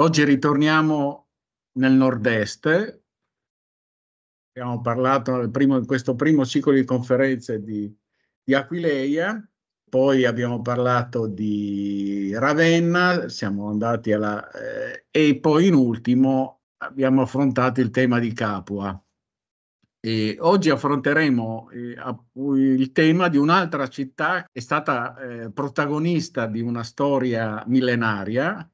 Oggi ritorniamo nel nord-est. Abbiamo parlato primo, in questo primo ciclo di conferenze di, di, Aquileia, poi abbiamo parlato di Ravenna, siamo andati alla... Eh, e poi in ultimo abbiamo affrontato il tema di Capua. E oggi affronteremo eh, il tema di un'altra città che è stata eh, protagonista di una storia millenaria,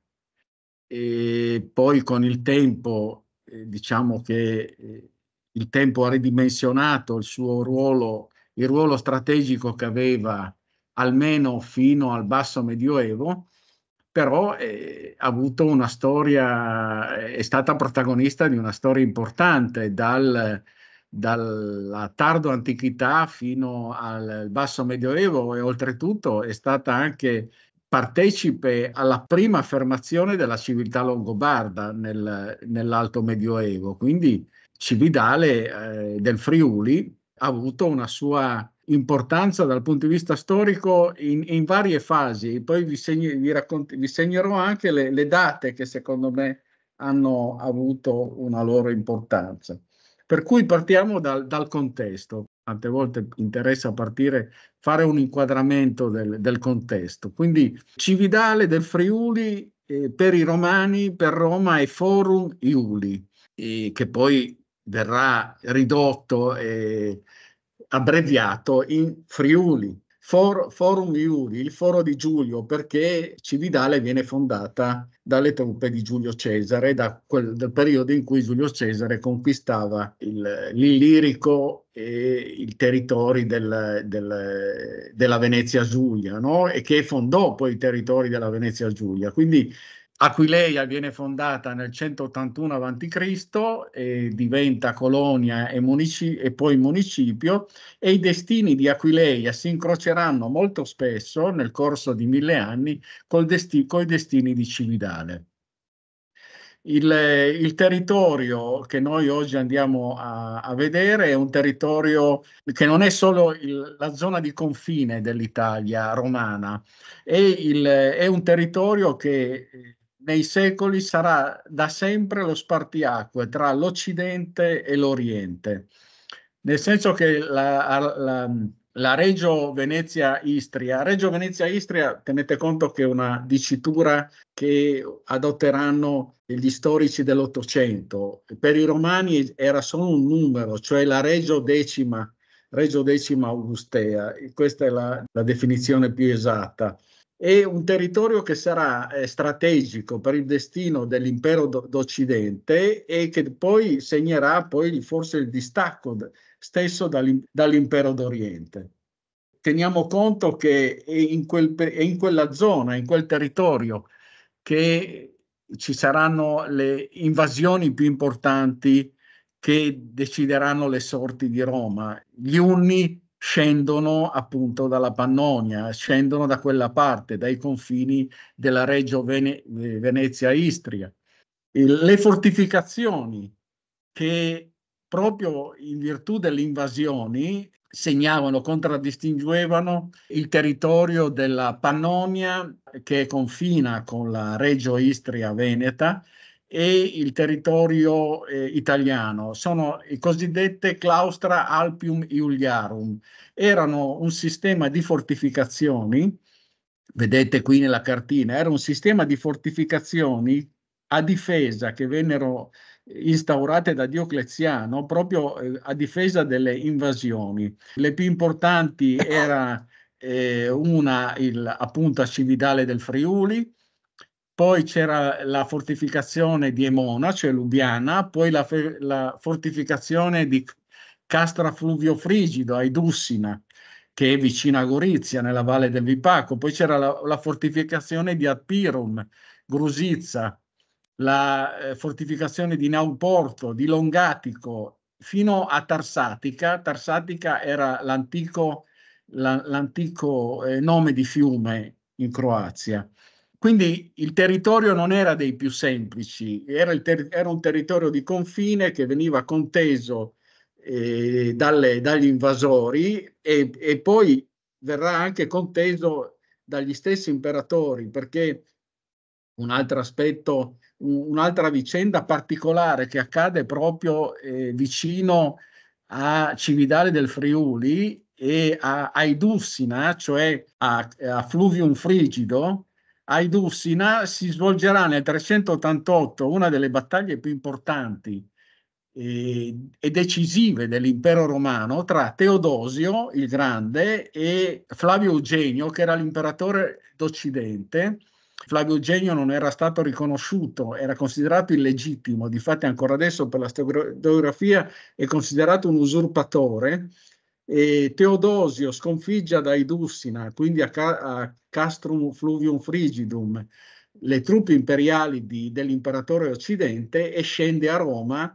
e poi con il tempo eh, diciamo che eh, il tempo ha ridimensionato il suo ruolo, il ruolo strategico che aveva almeno fino al basso medioevo, però eh, ha avuto una storia, è stata protagonista di una storia importante dal, dalla tardo antichità fino al basso medioevo e oltretutto è stata anche partecipe alla prima affermazione della civiltà longobarda nel, nell'alto medioevo, quindi Cividale eh, del Friuli ha avuto una sua importanza dal punto di vista storico in, in varie fasi, poi vi, segni, vi, raccont- vi segnerò anche le, le date che secondo me hanno avuto una loro importanza. Per cui partiamo dal, dal, contesto tante volte interessa partire, fare un inquadramento del, del contesto. Quindi Cividale del Friuli eh, per i romani, per Roma e Forum Iuli, eh, che poi verrà ridotto e abbreviato in Friuli. For, forum Iuri, il foro di Giulio, perché Cividale viene fondata dalle truppe di Giulio Cesare, da quel, dal periodo in cui Giulio Cesare conquistava l'Illirico e i territori del, del, della Venezia Giulia, no? e che fondò poi i territori della Venezia Giulia. Quindi Aquileia viene fondata nel 181 a.C. e diventa colonia e, munici- e poi municipio e i destini di Aquileia si incroceranno molto spesso nel corso di mille anni con desti- i destini di Cividale. Il, il, territorio che noi oggi andiamo a, a, vedere è un territorio che non è solo il, la zona di confine dell'Italia romana, è, il, è un territorio che nei secoli sarà da sempre lo spartiacque tra l'Occidente e l'Oriente, nel senso che la, la, la Reggio Venezia Istria, Reggio Venezia Istria, tenete conto che è una dicitura che adotteranno gli storici dell'Ottocento, per i romani era solo un numero, cioè la Reggio Decima, Reggio Decima Augustea, questa è la, la definizione più esatta e un territorio che sarà eh, strategico per il destino dell'impero d'Occidente e che poi segnerà poi forse il distacco stesso dall'impero d'Oriente. Teniamo conto che è in, quel, è in quella zona, in quel territorio, che ci saranno le invasioni più importanti che decideranno le sorti di Roma. Gli Unni scendono appunto dalla Pannonia, scendono da quella parte, dai confini della Reggio Vene- Venezia-Istria. Le fortificazioni che proprio in virtù delle invasioni segnavano, contraddistinguevano il territorio della Pannonia che confina con la Reggio Istria-Veneta e il territorio eh, italiano. Sono i cosiddette claustra Alpium Iuliarum. Erano un sistema di fortificazioni, vedete qui nella cartina, era un sistema di fortificazioni a difesa che vennero instaurate da Diocleziano proprio eh, a difesa delle invasioni. Le più importanti era eh, una il, appunto a Cividale del Friuli, poi c'era la fortificazione di Emona, cioè Lubiana, poi la, la fortificazione di Castra Fluvio Frigido, a Idussina, che è vicino a Gorizia, nella valle del Vipaco, poi c'era la, la, fortificazione di Atpirum, Grusizza, la eh, fortificazione di Nauporto, di Longatico, fino a Tarsatica. Tarsatica era l'antico, la, eh, nome di fiume in Croazia. Quindi il territorio non era dei più semplici, era, ter- era un territorio di confine che veniva conteso eh, dalle, dagli invasori e, e, poi verrà anche conteso dagli stessi imperatori, perché un altro aspetto, un, un'altra vicenda particolare che accade proprio eh, vicino a Cividale del Friuli e a, a Idussina, cioè a, a Fluvium Frigido, ai Dussina si svolgerà nel 388 una delle battaglie più importanti e, eh, e decisive dell'impero romano tra Teodosio il Grande e Flavio Eugenio, che era l'imperatore d'Occidente. Flavio Eugenio non era stato riconosciuto, era considerato illegittimo, difatti ancora adesso per la storiografia è considerato un usurpatore e Teodosio sconfigge ad Idussina, quindi a, Ca- a Castrum Fluvium Frigidum, le truppe imperiali di, dell'imperatore occidente e scende a Roma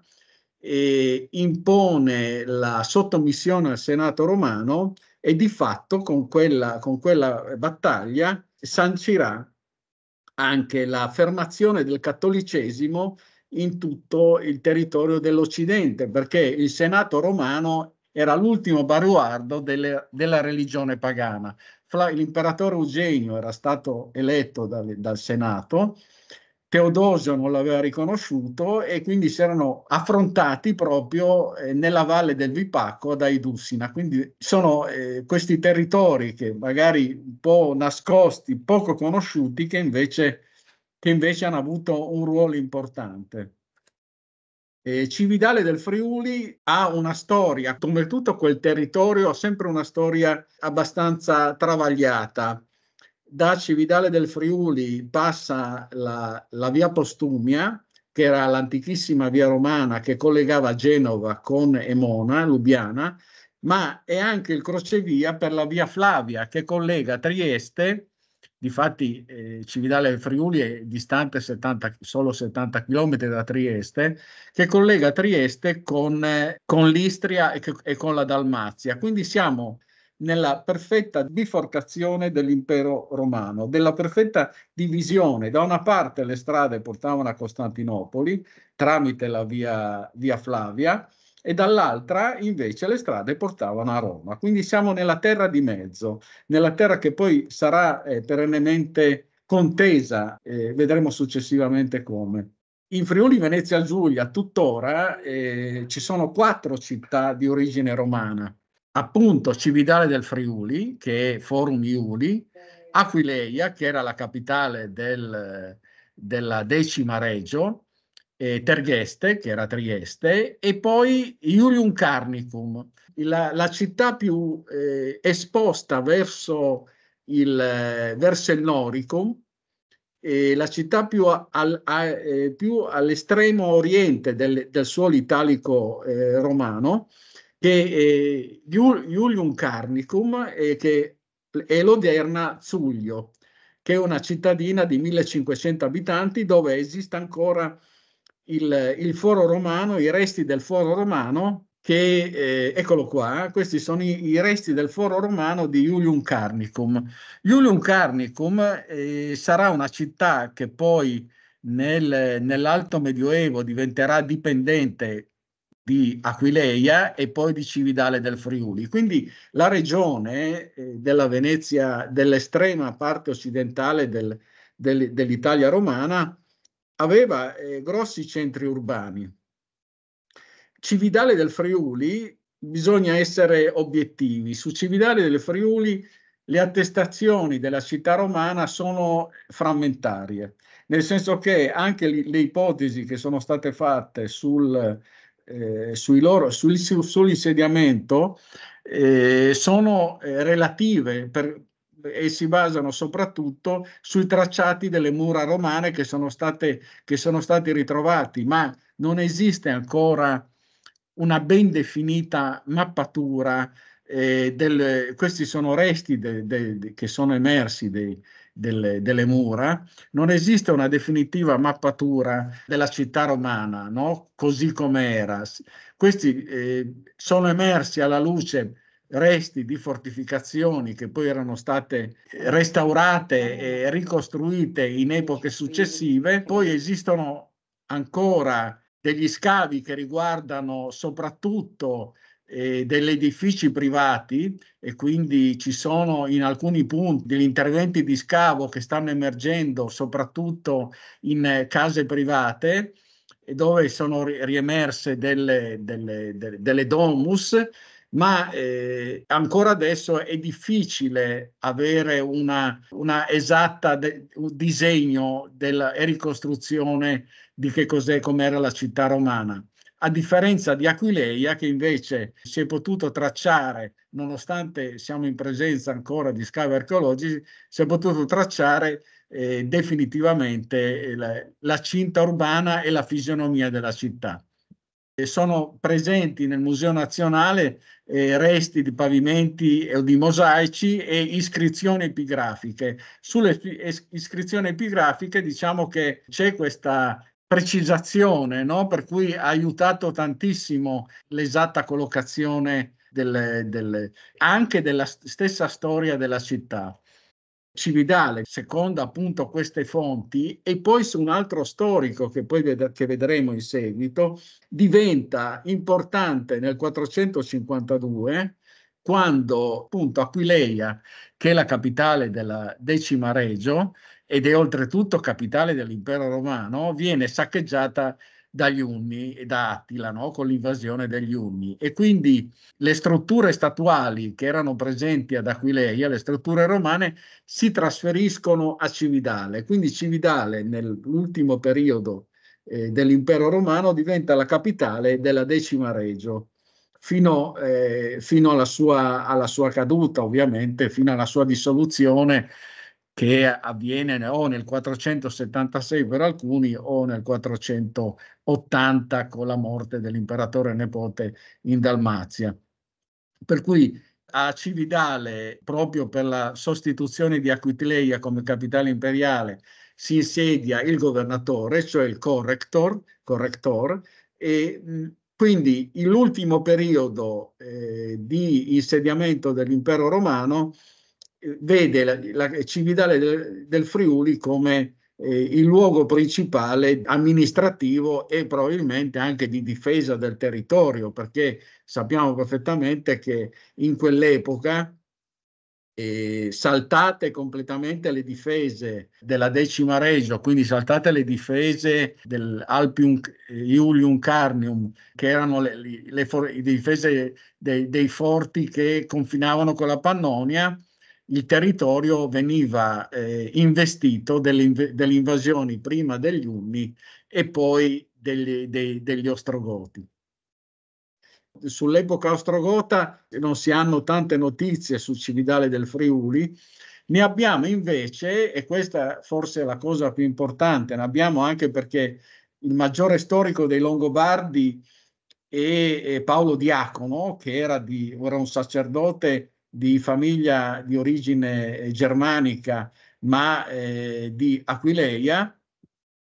e impone la sottomissione al Senato romano e di fatto con quella, con quella battaglia sancirà anche l'affermazione del cattolicesimo in tutto il territorio dell'Occidente, perché il Senato romano era l'ultimo baruardo delle, della religione pagana. L'imperatore Eugenio era stato eletto dal, dal Senato, Teodosio non l'aveva riconosciuto e quindi si erano affrontati proprio eh, nella valle del Vipacco dai Dussina. Quindi sono eh, questi territori che magari un po' nascosti, poco conosciuti, che invece, che invece hanno avuto un ruolo importante. Eh, Cividale del Friuli ha una storia, come tutto quel territorio, ha sempre una storia abbastanza travagliata. Da Cividale del Friuli passa la, la via Postumia, che era l'antichissima via romana che collegava Genova con Emona, Lubiana, ma è anche il crocevia per la via Flavia che collega Trieste Difatti eh, Cividale Friuli è distante 70, solo 70 km da Trieste, che collega Trieste con, eh, con l'Istria e, e, con la Dalmazia. Quindi siamo nella perfetta biforcazione dell'impero romano, della perfetta divisione. Da una parte le strade portavano a Costantinopoli tramite la via, via Flavia, e dall'altra invece le strade portavano a Roma. Quindi siamo nella terra di mezzo, nella terra che poi sarà eh, perennemente contesa, eh, vedremo successivamente come. In Friuli Venezia Giulia tuttora eh, ci sono quattro città di origine romana, appunto Cividale del Friuli, che è Forum Iuli, Aquileia, che era la capitale del, della decima regio, eh, Tergeste, che era Trieste, e poi Iurium Carnicum, la, la città più eh, esposta verso il, eh, verso il Noricum, eh, la città più, al, a, eh, più all'estremo oriente del, del suolo italico eh, romano, che Iulium Carnicum, che è l'odierna Zuglio, che è una cittadina di 1500 abitanti dove esiste ancora il, il foro romano, i resti del foro romano, che eh, eccolo qua, eh, questi sono i, i, resti del foro romano di Iulium Carnicum. Iulium Carnicum eh, sarà una città che poi nel, nell'alto medioevo diventerà dipendente di Aquileia e poi di Cividale del Friuli. Quindi la regione eh, della Venezia, dell'estrema parte occidentale del, del, dell'Italia romana, aveva eh, grossi centri urbani. Cividale del Friuli, bisogna essere obiettivi, su Cividale del Friuli le attestazioni della città romana sono frammentarie, nel senso che anche le ipotesi che sono state fatte sul, eh, sui loro, sul, sull'insediamento eh, sono eh, relative per, e si basano soprattutto sui tracciati delle mura romane che sono, state, che sono stati ritrovati, ma non esiste ancora una ben definita mappatura. Eh, del, questi sono resti de, de, de, che sono emersi dei, delle, delle, mura, non esiste una definitiva mappatura della città romana, no? così come era. Questi eh, sono emersi alla luce resti di fortificazioni che poi erano state restaurate ah. e ricostruite in epoche successive. Poi esistono ancora degli scavi che riguardano soprattutto eh, degli edifici privati e quindi ci sono in alcuni punti degli interventi di scavo che stanno emergendo soprattutto in case private dove sono riemerse delle, delle, delle, delle domus ma eh, ancora adesso è difficile avere una, una esatta de- un disegno della, e ricostruzione di che cos'è, com'era la città romana a differenza di Aquileia che invece si è potuto tracciare, nonostante siamo in presenza ancora di scavi archeologici, si è potuto tracciare eh, definitivamente eh, la, la cinta urbana e la fisionomia della città sono presenti nel Museo Nazionale eh, resti di pavimenti o di mosaici e iscrizioni epigrafiche. Sulle iscrizioni epigrafiche diciamo che c'è questa precisazione, no? per cui ha aiutato tantissimo l'esatta collocazione delle, delle, anche della stessa storia della città. Cividale, seconda appunto queste fonti, e poi su un altro storico che poi ved- che vedremo in seguito, diventa importante nel 452 quando appunto Aquileia, che è la capitale della Decima Regio ed è oltretutto capitale dell'impero romano, viene saccheggiata dagli Unni e da Attila no? con l'invasione degli Unni e quindi le strutture statuali che erano presenti ad Aquileia, le strutture romane, si trasferiscono a Cividale. Quindi Cividale nell'ultimo periodo eh, dell'impero romano diventa la capitale della decima regio. Fino, eh, fino alla, sua, alla sua caduta, ovviamente, fino alla sua dissoluzione che avviene o nel 476 per alcuni o nel 480 con la morte dell'imperatore nepote in Dalmazia. Per cui a Cividale, proprio per la sostituzione di Aquitileia come capitale imperiale, si insedia il governatore, cioè il corrector, corrector e quindi l'ultimo periodo eh, di insediamento dell'impero romano vede la, la Cividale del, del Friuli come eh, il luogo principale amministrativo e probabilmente anche di difesa del territorio, perché sappiamo perfettamente che in quell'epoca eh, saltate completamente le difese della decima regio, quindi saltate le difese dell'Alpium eh, Iulium Carnium, che erano le, le, le, le difese dei, dei forti che confinavano con la Pannonia, il territorio veniva eh, investito delle, delle, invasioni prima degli Unni e poi degli, dei, degli Ostrogoti. Sull'epoca ostrogota non si hanno tante notizie sul Cividale del Friuli, ne abbiamo invece, e questa forse è la cosa più importante, ne abbiamo anche perché il maggiore storico dei Longobardi è Paolo Diacono, che era, di, era un sacerdote di famiglia di origine eh, germanica, ma eh, di Aquileia,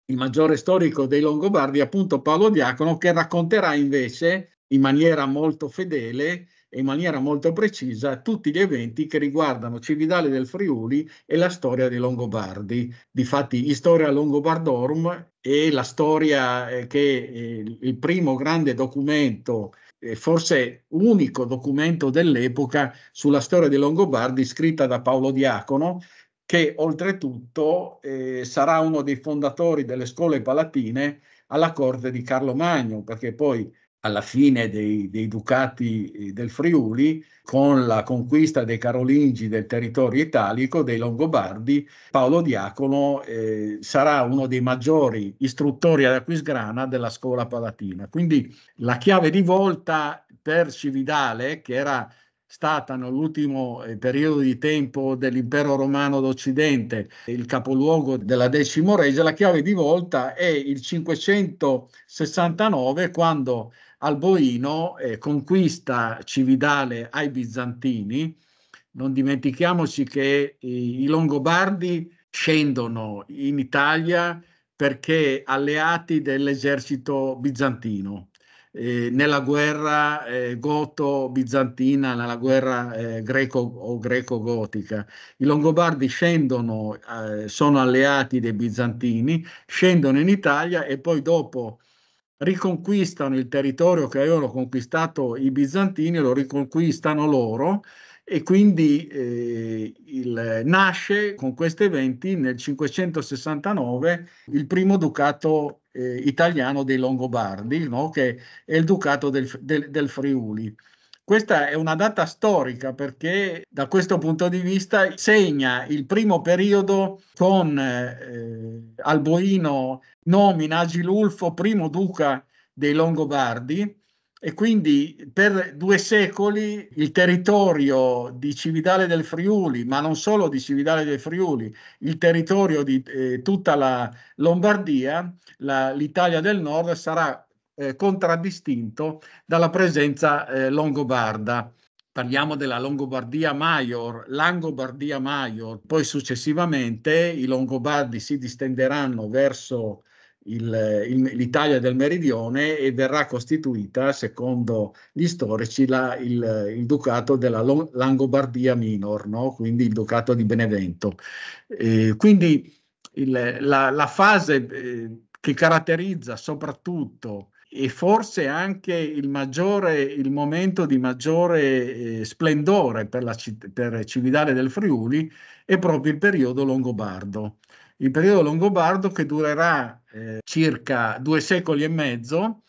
il maggiore storico dei Longobardi, appunto Paolo Diacono, che racconterà invece in maniera molto fedele e in maniera molto precisa tutti gli eventi che riguardano Cividale del Friuli e la storia dei Longobardi. Difatti, Historia Longobardorum è la storia eh, che è eh, il primo grande documento forse unico documento dell'epoca sulla storia dei Longobardi scritta da Paolo Diacono, che oltretutto eh, sarà uno dei fondatori delle scuole palatine alla corte di Carlo Magno, perché poi alla fine dei, dei, ducati eh, del Friuli, con la conquista dei Carolingi del territorio italico, dei Longobardi, Paolo Diacono eh, sarà uno dei maggiori istruttori ad Aquisgrana della scuola palatina. Quindi la chiave di volta per Cividale, che era stata nell'ultimo eh, periodo di tempo dell'impero romano d'Occidente il capoluogo della decimo regia, la chiave di volta è il 569 quando Alboino eh, conquista Cividale ai Bizantini. Non dimentichiamoci che i, eh, i Longobardi scendono in Italia perché alleati dell'esercito bizantino. Eh, nella guerra eh, goto-bizantina, nella guerra eh, greco o greco-gotica. I Longobardi scendono, eh, sono alleati dei bizantini, scendono in Italia e poi dopo riconquistano il territorio che avevano conquistato i bizantini, lo riconquistano loro e quindi eh, il, nasce con questi eventi nel 569 il primo ducato eh, italiano dei Longobardi, no? che è il ducato del, del, del Friuli. Questa è una data storica perché da questo punto di vista segna il primo periodo con eh, Alboino nomina Agilulfo primo duca dei Longobardi e quindi per due secoli il territorio di Cividale del Friuli, ma non solo di Cividale del Friuli, il territorio di eh, tutta la Lombardia, la, l'Italia del Nord sarà eh, contraddistinto dalla presenza eh, longobarda parliamo della Longobardia Maior, Langobardia Maior, poi successivamente i Longobardi si distenderanno verso il, il, l'Italia del Meridione e verrà costituita, secondo gli storici, la, il, il, ducato della Langobardia Minor, no? quindi il ducato di Benevento. Eh, quindi la, la, fase eh, che caratterizza soprattutto e forse anche il, maggiore, il momento di maggiore eh, splendore per, la, per Cividale del Friuli è proprio il periodo longobardo il periodo longobardo che durerà eh, circa due secoli e mezzo,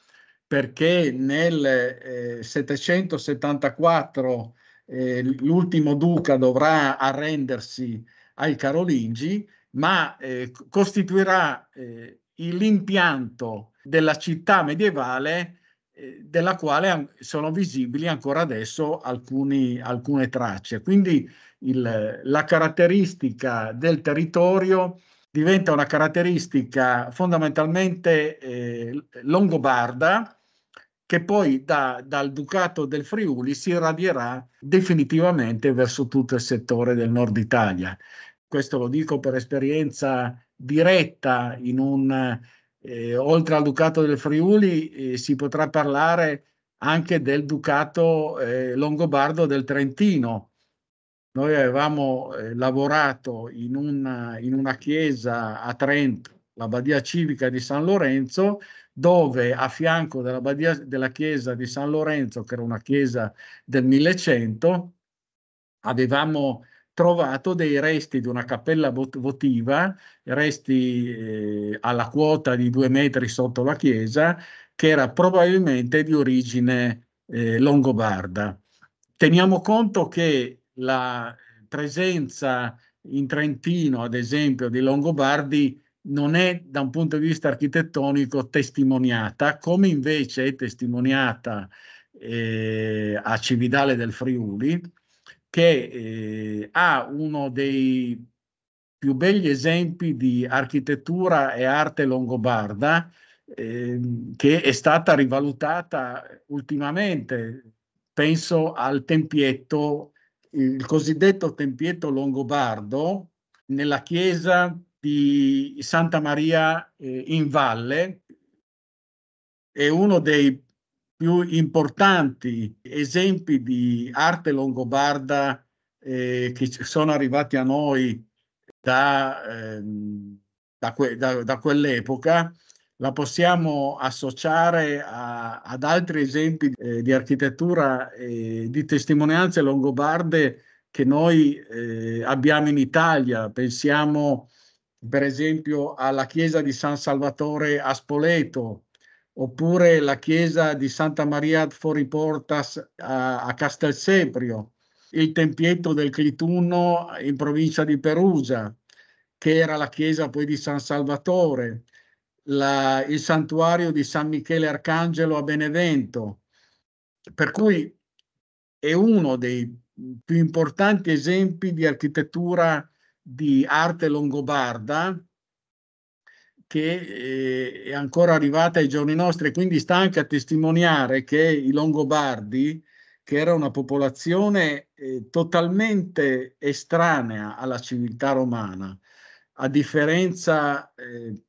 perché nel eh, 774 eh, l'ultimo duca dovrà arrendersi ai Carolingi, ma eh, costituirà eh, l'impianto della città medievale eh, della quale sono visibili ancora adesso alcuni, alcune tracce. Quindi il, la caratteristica del territorio diventa una caratteristica fondamentalmente eh, longobarda che poi da, dal Ducato del Friuli si radierà definitivamente verso tutto il settore del nord Italia. Questo lo dico per esperienza diretta, un, eh, oltre al Ducato del Friuli eh, si potrà parlare anche del Ducato eh, Longobardo del Trentino, noi avevamo eh, lavorato in una, in una chiesa a Trento, la Badia Civica di San Lorenzo, dove a fianco della, badia, della chiesa di San Lorenzo, che era una chiesa del 1100, avevamo trovato dei resti di una cappella votiva, resti eh, alla quota di due metri sotto la chiesa, che era probabilmente di origine eh, longobarda. Teniamo conto che la presenza in Trentino, ad esempio, di Longobardi non è da un punto di vista architettonico testimoniata, come invece è testimoniata eh, a Cividale del Friuli, che eh, ha uno dei più begli esempi di architettura e arte longobarda, eh, che è stata rivalutata ultimamente. Penso al tempietto il cosiddetto tempietto longobardo nella chiesa di Santa Maria eh, in Valle è uno dei più importanti esempi di arte longobarda eh, che sono arrivati a noi da, ehm, da, que- da, da quell'epoca la possiamo associare a, ad altri esempi eh, di architettura e di testimonianze longobarde che noi eh, abbiamo in Italia. Pensiamo per esempio alla chiesa di San Salvatore a Spoleto, oppure la chiesa di Santa Maria Fuori Portas a, a Castelseprio, il tempietto del Clitunno in provincia di Perugia, che era la chiesa poi di San Salvatore, la, il santuario di San Michele Arcangelo a Benevento, per cui è uno dei più importanti esempi di architettura di arte longobarda che eh, è ancora arrivata ai giorni nostri e quindi sta anche a testimoniare che i longobardi, che era una popolazione eh, totalmente estranea alla civiltà romana, a differenza eh,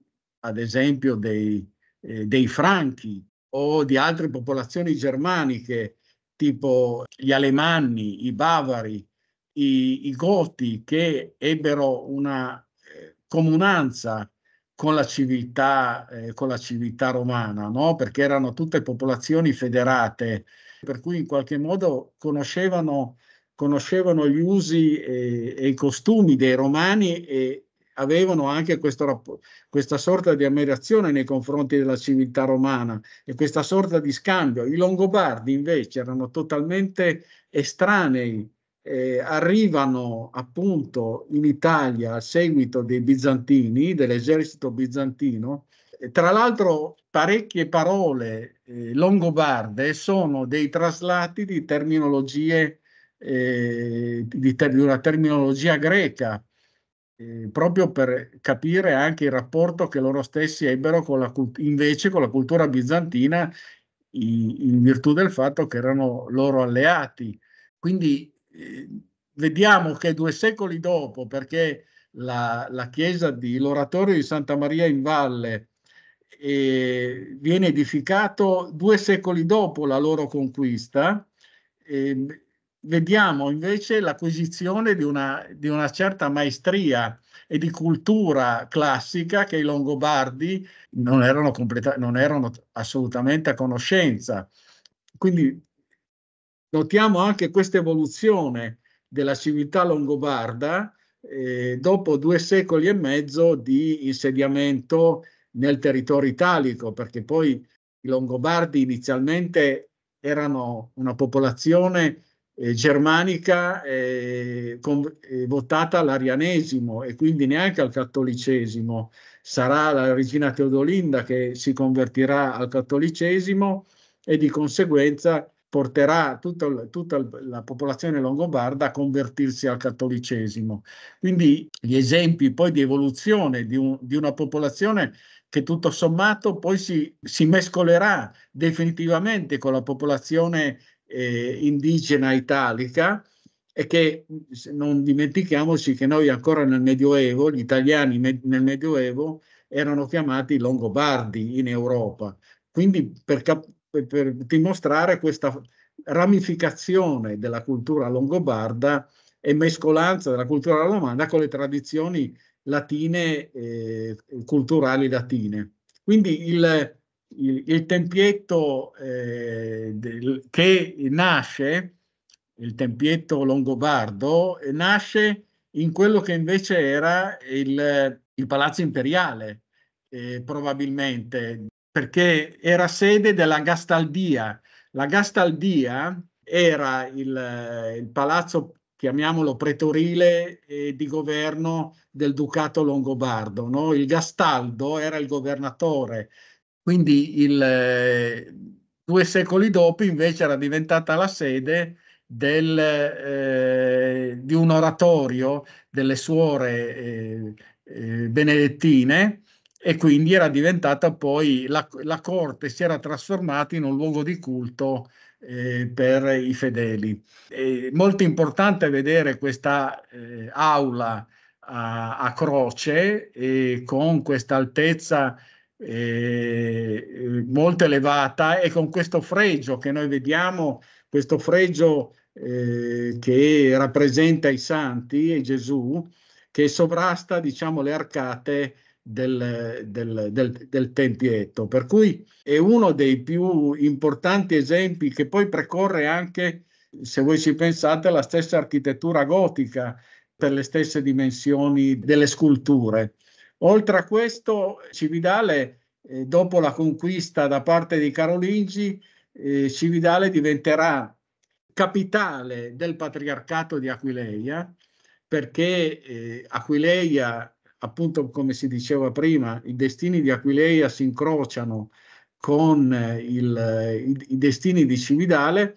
ad esempio dei, eh, dei franchi o di altre popolazioni germaniche, tipo gli alemanni, i bavari, i, i goti, che ebbero una eh, comunanza con la civiltà, eh, con la civiltà romana, no? perché erano tutte popolazioni federate, per cui in qualche modo conoscevano, conoscevano gli usi e, eh, e, i costumi dei romani e, avevano anche questo, questa sorta di ammirazione nei confronti della civiltà romana e questa sorta di scambio. I Longobardi invece erano totalmente estranei, eh, arrivano appunto in Italia a seguito dei bizantini, dell'esercito bizantino. Tra l'altro parecchie parole eh, longobarde sono dei traslati di terminologie eh, di, ter- di, una terminologia greca, Ehm, proprio per capire anche il rapporto che loro stessi ebbero con la, invece con la cultura bizantina in, in, virtù del fatto che erano loro alleati. Quindi eh, vediamo che due secoli dopo, perché la, la chiesa dell'oratorio di Santa Maria in Valle eh, viene edificato due secoli dopo la loro conquista, eh, vediamo invece l'acquisizione di una, di una certa maestria e di cultura classica che i Longobardi non erano, completa- non erano assolutamente a conoscenza. Quindi notiamo anche questa evoluzione della civiltà longobarda eh, dopo due secoli e mezzo di insediamento nel territorio italico, perché poi i Longobardi inizialmente erano una popolazione eh, germanica eh, con, votata all'arianesimo e quindi neanche al cattolicesimo. Sarà la regina Teodolinda che si convertirà al cattolicesimo e di conseguenza porterà tutta, tutta, la popolazione longobarda a convertirsi al cattolicesimo. Quindi gli esempi poi di evoluzione di, un, di una popolazione che tutto sommato poi si, si mescolerà definitivamente con la popolazione eh, indigena italica e che non dimentichiamoci che noi ancora nel Medioevo, gli italiani me- nel Medioevo erano chiamati Longobardi in Europa. Quindi per, cap- per dimostrare questa ramificazione della cultura longobarda e mescolanza della cultura romana con le tradizioni latine, eh, culturali latine. Quindi il, il, il tempietto eh, del, che nasce, il tempietto longobardo, eh, nasce in quello che invece era il, il palazzo imperiale, eh, probabilmente, perché era sede della Gastaldia. La Gastaldia era il, eh, il palazzo, chiamiamolo pretorile, eh, di governo del ducato longobardo. No? Il Gastaldo era il governatore quindi il, eh, due secoli dopo invece era diventata la sede del, eh, di un oratorio delle suore eh, eh, benedettine e quindi era diventata poi la, la, corte si era trasformata in un luogo di culto eh, per i fedeli. È molto importante vedere questa eh, aula a, a croce eh, con questa altezza eh, eh, molto elevata e con questo fregio che noi vediamo, questo fregio eh, che rappresenta i santi e Gesù, che sovrasta diciamo, le arcate del, del, del, del, tempietto. Per cui è uno dei più importanti esempi che poi precorre anche, se voi ci pensate, la stessa architettura gotica per le stesse dimensioni delle sculture. Oltre a questo, Cividale, eh, dopo la conquista da parte dei Carolingi, eh, Cividale diventerà capitale del patriarcato di Aquileia, perché eh, Aquileia, appunto come si diceva prima, i destini di Aquileia si incrociano con eh, il, i, i, destini di Cividale,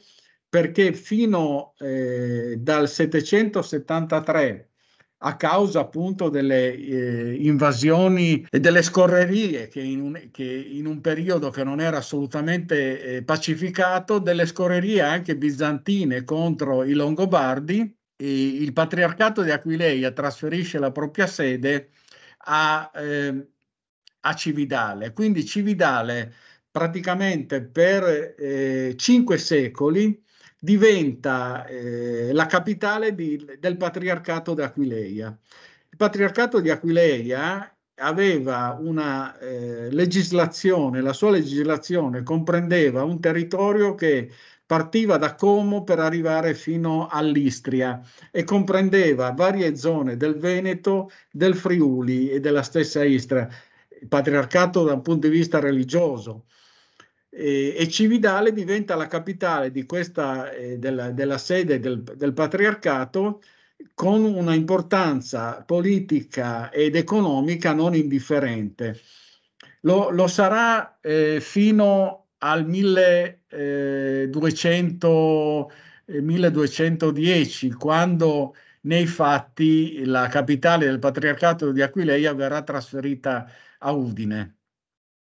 perché fino eh, dal 773 a causa appunto delle eh, invasioni e delle scorrerie che in, un, che in, un, periodo che non era assolutamente eh, pacificato, delle scorrerie anche bizantine contro i Longobardi, il patriarcato di Aquileia trasferisce la propria sede a, eh, a Cividale. Quindi Cividale praticamente per eh, cinque secoli diventa eh, la capitale di, del patriarcato di Aquileia. Il patriarcato di Aquileia aveva una eh, legislazione, la sua legislazione comprendeva un territorio che partiva da Como per arrivare fino all'Istria e comprendeva varie zone del Veneto, del Friuli e della stessa Istria, il patriarcato da un punto di vista religioso e, Cividale diventa la capitale questa, eh, della, della, sede del, del patriarcato con una importanza politica ed economica non indifferente. Lo, lo sarà eh, fino al 1200, 1210, eh, eh, quando nei fatti la capitale del patriarcato di Aquileia verrà trasferita a Udine.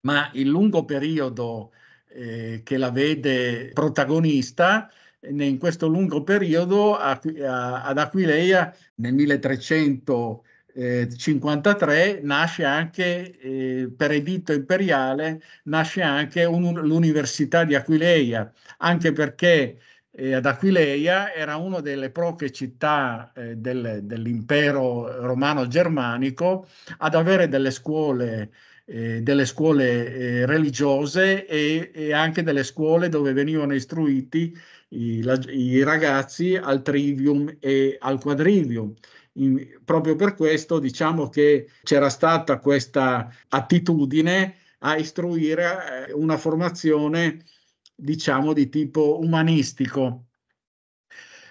Ma il lungo periodo eh, che la vede protagonista in questo lungo periodo a, a, ad Aquileia nel 1353 nasce anche, eh, per editto imperiale, nasce anche un, l'Università di Aquileia, anche perché eh, ad Aquileia era una delle poche città eh, del, dell'impero romano germanico ad avere delle scuole eh, delle scuole eh, religiose e, e, anche delle scuole dove venivano istruiti i, la, i ragazzi al trivium e al quadrivium. In, proprio per questo diciamo che c'era stata questa attitudine a istruire eh, una formazione diciamo di tipo umanistico.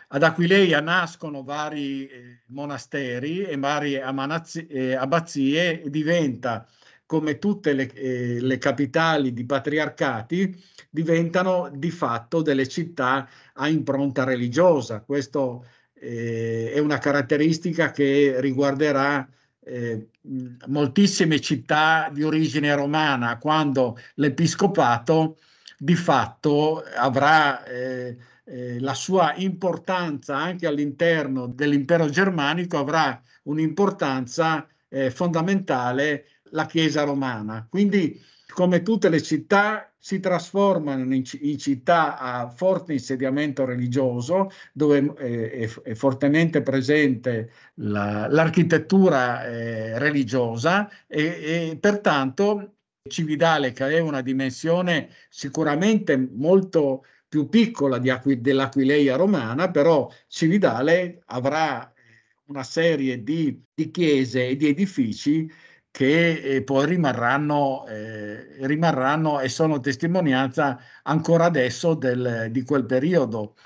Ad Aquileia nascono vari eh, monasteri e varie amanazi- abbazie e diventa come tutte le, eh, le, capitali di patriarcati, diventano di fatto delle città a impronta religiosa. Questa eh, è una caratteristica che riguarderà eh, moltissime città di origine romana, quando l'episcopato di fatto avrà eh, eh, la sua importanza anche all'interno dell'impero germanico, avrà un'importanza eh, fondamentale la Chiesa romana. Quindi, come tutte le città, si trasformano in, in città a forte insediamento religioso, dove eh, è, è, fortemente presente la, l'architettura eh, religiosa e, e pertanto Cividale, che aveva una dimensione sicuramente molto più piccola Aqu- dell'Aquileia romana, però Cividale avrà una serie di, di chiese e di edifici che eh, poi rimarranno, eh, rimarranno, e sono testimonianza ancora adesso del, di quel periodo,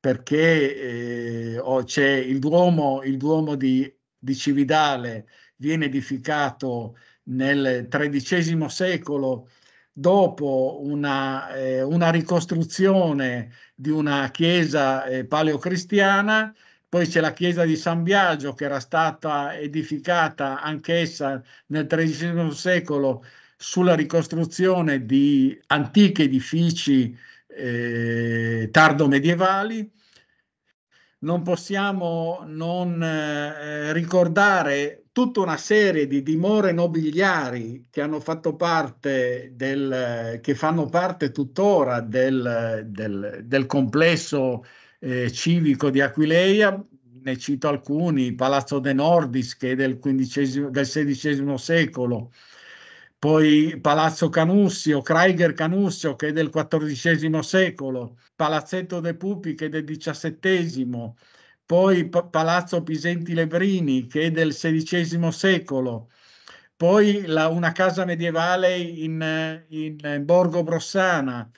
perché eh, oh, c'è il Duomo, il Duomo di, di, Cividale, viene edificato nel XIII secolo dopo una, eh, una ricostruzione di una chiesa eh, paleocristiana poi c'è la chiesa di San Biagio che era stata edificata anch'essa nel XIII secolo sulla ricostruzione di antichi edifici eh, tardo medievali. Non possiamo non eh, ricordare tutta una serie di dimore nobiliari che hanno fatto parte del, che fanno parte tuttora del, del, del complesso eh, civico di Aquileia, ne cito alcuni, Palazzo de Nordis che è del, XVI secolo, poi Palazzo Canussio, Krieger Canussio che è del XIV secolo, Palazzetto De Pupi che è del XVII, poi P Palazzo Pisenti Lebrini che è del XVI secolo, poi la, una casa medievale in, in, in Borgo Brossana,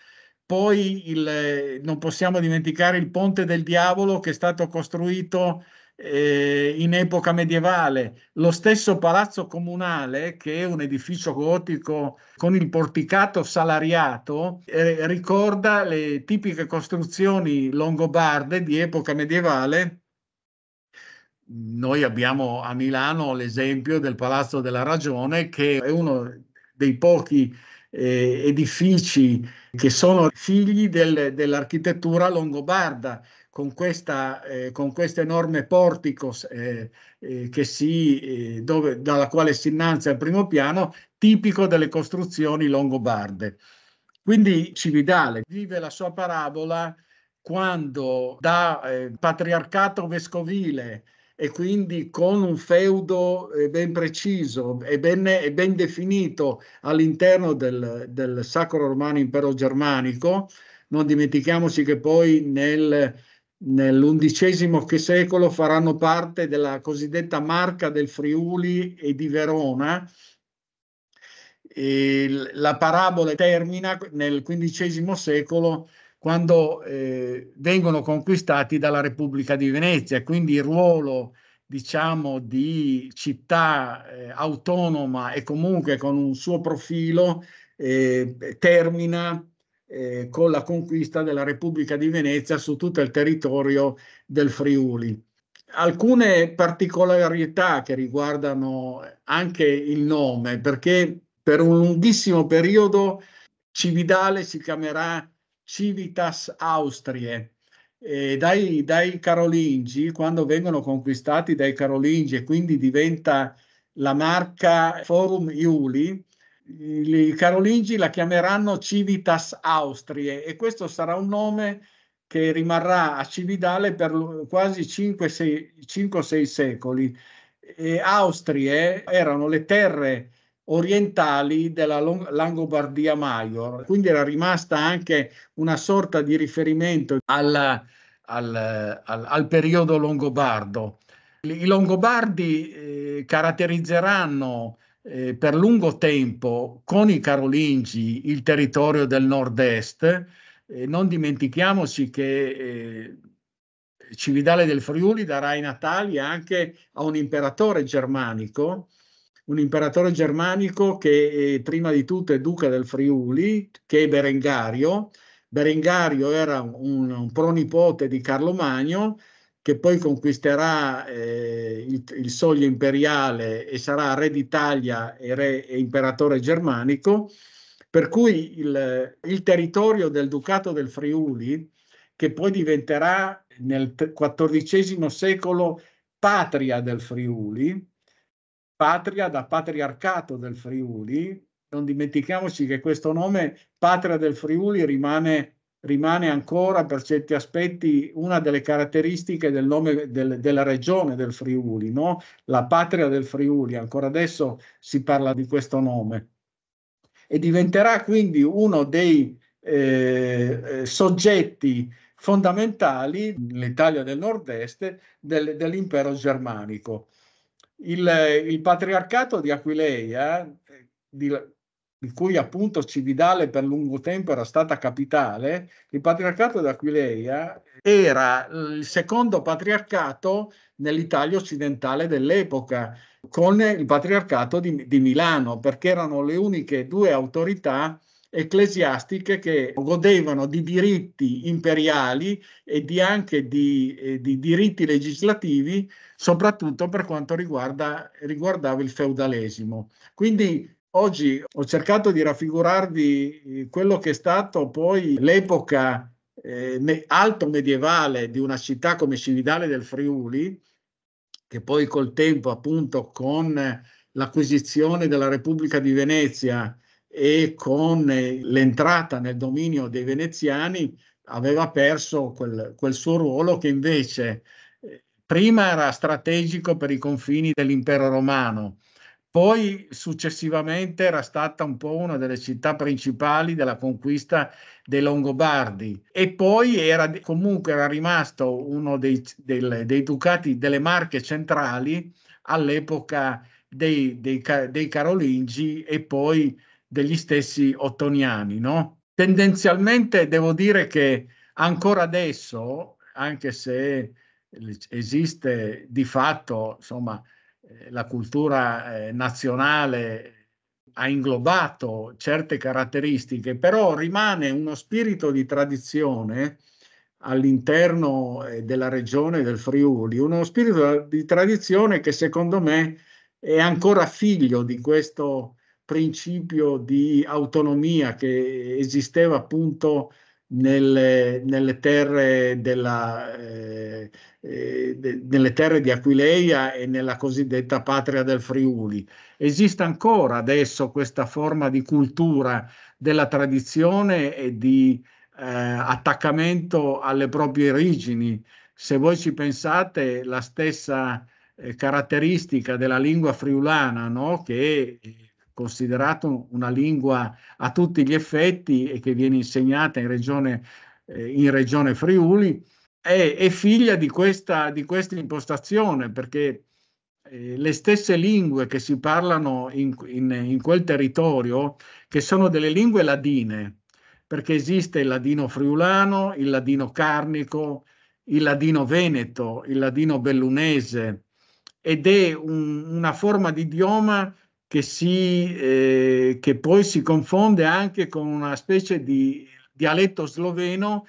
poi il, non possiamo dimenticare il ponte del diavolo che è stato costruito eh, in epoca medievale, lo stesso palazzo comunale che è un edificio gotico con il porticato salariato eh, ricorda le tipiche costruzioni longobarde di epoca medievale. Noi abbiamo a Milano l'esempio del Palazzo della Ragione che è uno dei pochi eh, edifici che sono figli del, dell'architettura longobarda, con, questa, eh, con questo enorme portico eh, eh si, eh, dove, dalla quale si innalza il primo piano, tipico delle costruzioni longobarde. Quindi Cividale vive la sua parabola quando da eh, patriarcato vescovile e quindi con un feudo eh, ben preciso e ben, e ben definito all'interno del, del, Sacro Romano Impero Germanico. Non dimentichiamoci che poi nel, nell'undicesimo secolo faranno parte della cosiddetta marca del Friuli e di Verona. E la parabola termina nel XV secolo quando eh, vengono conquistati dalla Repubblica di Venezia, quindi il ruolo diciamo di città eh, autonoma e comunque con un suo profilo eh, termina eh, con la conquista della Repubblica di Venezia su tutto il territorio del Friuli. Alcune particolarità che riguardano anche il nome, perché per un lunghissimo periodo Cividale si chiamerà civitas austrie. Dai, dai, carolingi, quando vengono conquistati dai carolingi e quindi diventa la marca Forum Iuli, i carolingi la chiameranno Civitas Austrie e questo sarà un nome che rimarrà a Cividale per quasi 5-6 secoli. E Austrie erano le terre orientali della Langobardia Maior. Quindi era rimasta anche una sorta di riferimento alla, al, al, al, periodo longobardo. I longobardi eh, caratterizzeranno eh, per lungo tempo con i carolingi il territorio del nord-est. Eh, non dimentichiamoci che eh, Cividale del Friuli darà i natali anche a un imperatore germanico un imperatore germanico che eh, prima di tutto è duca del Friuli, che è Berengario. Berengario era un, un pronipote di Carlo Magno che poi conquisterà eh, il, il, soglio imperiale e sarà re d'Italia e re e imperatore germanico, per cui il, il territorio del ducato del Friuli, che poi diventerà nel XIV secolo patria del Friuli, patria da patriarcato del Friuli. Non dimentichiamoci che questo nome, patria del Friuli, rimane, rimane ancora per certi aspetti una delle caratteristiche del nome del, della regione del Friuli, no? la patria del Friuli. Ancora adesso si parla di questo nome. E diventerà quindi uno dei eh, eh soggetti fondamentali l'Italia del nord-est del, dell'impero germanico il, eh, il patriarcato di Aquileia, eh, di, di cui appunto Cividale per lungo tempo era stata capitale, il patriarcato d'Aquileia era il secondo patriarcato nell'Italia occidentale dell'epoca, con il patriarcato di, di Milano, perché erano le uniche due autorità ecclesiastiche che godevano di diritti imperiali e di anche di, eh, di diritti legislativi, soprattutto per quanto riguarda, riguardava il feudalesimo. Quindi oggi ho cercato di raffigurarvi eh, quello che è stato poi l'epoca eh, alto medievale di una città come Cividale del Friuli, che poi col tempo appunto con l'acquisizione della Repubblica di Venezia e con eh, l'entrata nel dominio dei veneziani aveva perso quel, quel suo ruolo che invece eh, prima era strategico per i confini dell'impero romano, poi successivamente era stata un po' una delle città principali della conquista dei Longobardi e poi era, comunque era rimasto uno dei, dei, dei ducati delle Marche centrali all'epoca dei, dei, dei Carolingi e poi degli stessi ottoniani. No? Tendenzialmente devo dire che ancora adesso, anche se esiste di fatto insomma, eh, la cultura eh, nazionale ha inglobato certe caratteristiche, però rimane uno spirito di tradizione all'interno eh, della regione del Friuli, uno spirito di tradizione che secondo me è ancora figlio di questo principio di autonomia che esisteva appunto nelle, nelle, terre, della, eh, eh, de, nelle terre di Aquileia e nella cosiddetta patria del Friuli. Esiste ancora adesso questa forma di cultura della tradizione e di eh, attaccamento alle proprie origini. Se voi ci pensate, la stessa eh, caratteristica della lingua friulana, no? che eh, considerato una lingua a tutti gli effetti e che viene insegnata in regione, eh, in regione Friuli, è, è figlia di questa, di questa, impostazione perché eh, le stesse lingue che si parlano in, in, in quel territorio, che sono delle lingue ladine, perché esiste il ladino friulano, il ladino carnico, il ladino veneto, il ladino bellunese, ed è un, una forma di idioma che, si, eh, che poi si confonde anche con una specie di dialetto sloveno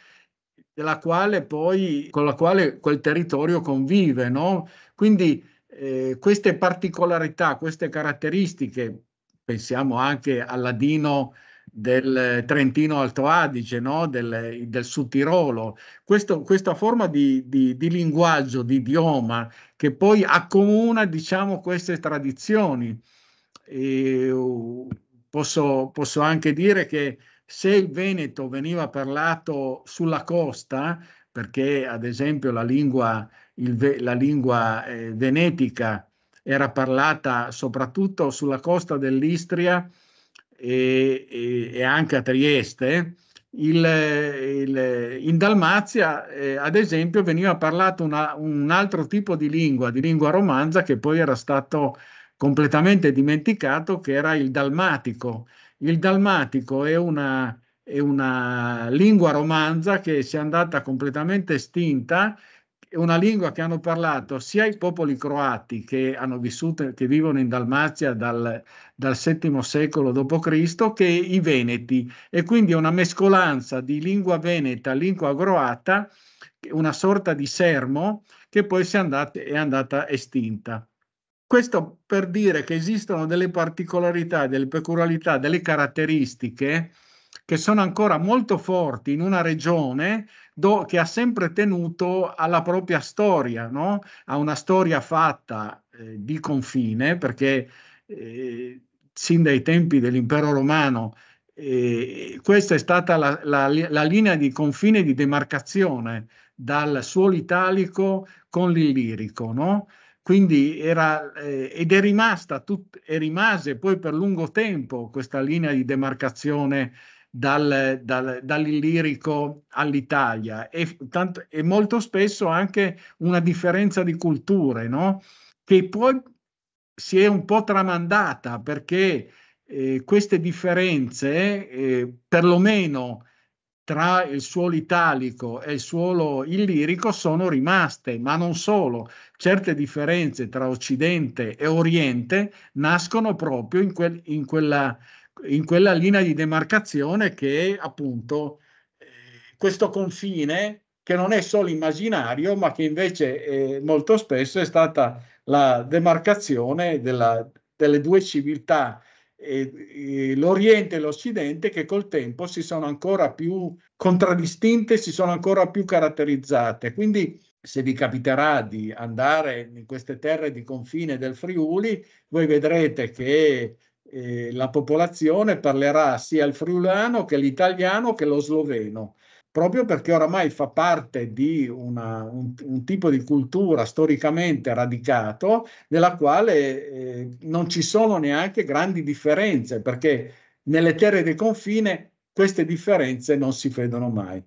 poi, con la quale quel territorio convive. No? Quindi eh, queste particolarità, queste caratteristiche, pensiamo anche al ladino del Trentino Alto Adige, no? del, del Sud Tirolo, Questo, questa forma di, di, di, linguaggio, di idioma che poi accomuna diciamo, queste tradizioni. Posso, posso, anche dire che se il Veneto veniva parlato sulla costa, perché ad esempio la lingua, il, la lingua eh, venetica era parlata soprattutto sulla costa dell'Istria e, e, e anche a Trieste, il, il, in Dalmazia, eh, ad esempio, veniva parlato una, un altro tipo di lingua, di lingua romanza, che poi era stato completamente dimenticato che era il dalmatico. Il dalmatico è una, è una lingua romanza che si è andata completamente estinta è una lingua che hanno parlato sia i popoli croati che, vissuto, che vivono in Dalmazia dal, dal VII secolo d.C., che i veneti. E quindi è una mescolanza di lingua veneta, lingua croata, una sorta di sermo che poi è andata, è andata estinta. Questo per dire che esistono delle particolarità, delle peculiarità, delle caratteristiche che sono ancora molto forti in una regione do, che ha sempre tenuto alla propria storia, no? a una storia fatta eh, di confine, perché eh, sin dai tempi dell'impero romano eh, questa è stata la, la, la, linea di confine di demarcazione dal suolo italico con l'illirico. No? Quindi era, eh, ed è rimasta tut, è rimase poi per lungo tempo questa linea di demarcazione dal, dal, dall'illirico all'Italia e, tanto, e, molto spesso anche una differenza di culture, no? che poi si è un po' tramandata perché eh, queste differenze, eh, perlomeno tra il suolo italico e il suolo illirico sono rimaste, ma non solo. Certe differenze tra Occidente e Oriente nascono proprio in, quel, in, quella, in quella, linea di demarcazione che è appunto eh, questo confine che non è solo immaginario, ma che invece eh, molto spesso è stata la demarcazione della, delle due civiltà l'Oriente e l'Occidente che col tempo si sono ancora più contraddistinte, si sono ancora più caratterizzate. Quindi se vi capiterà di andare in queste terre di confine del Friuli, voi vedrete che eh, la popolazione parlerà sia il friulano che l'italiano che lo sloveno proprio perché oramai fa parte di una, un, un, tipo di cultura storicamente radicato nella quale eh, non ci sono neanche grandi differenze, perché nelle terre del confine queste differenze non si vedono mai.